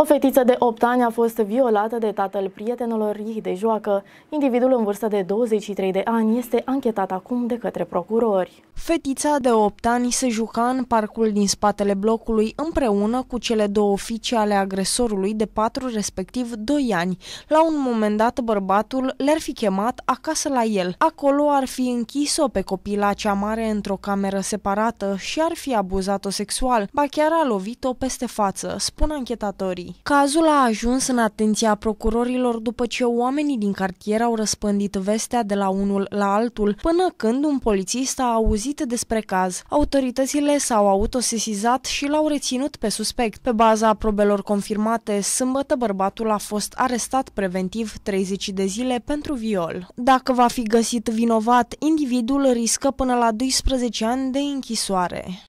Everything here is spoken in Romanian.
O fetiță de 8 ani a fost violată de tatăl prietenilor ei de joacă. Individul în vârstă de 23 de ani este anchetat acum de către procurori. Fetița de 8 ani se juca în parcul din spatele blocului împreună cu cele două fiice ale agresorului de 4 respectiv 2 ani. La un moment dat bărbatul le-ar fi chemat acasă la el. Acolo ar fi închis-o pe copila cea mare într-o cameră separată și ar fi abuzat-o sexual, ba chiar a lovit-o peste față, spun anchetatorii ei. Cazul a ajuns în atenția procurorilor după ce oamenii din cartier au răspândit vestea de la unul la altul, până când un polițist a auzit despre caz. Autoritățile s-au autosesizat și l-au reținut pe suspect. Pe baza probelor confirmate, sâmbătă bărbatul a fost arestat preventiv 30 de zile pentru viol. Dacă va fi găsit vinovat, individul riscă până la 12 ani de închisoare.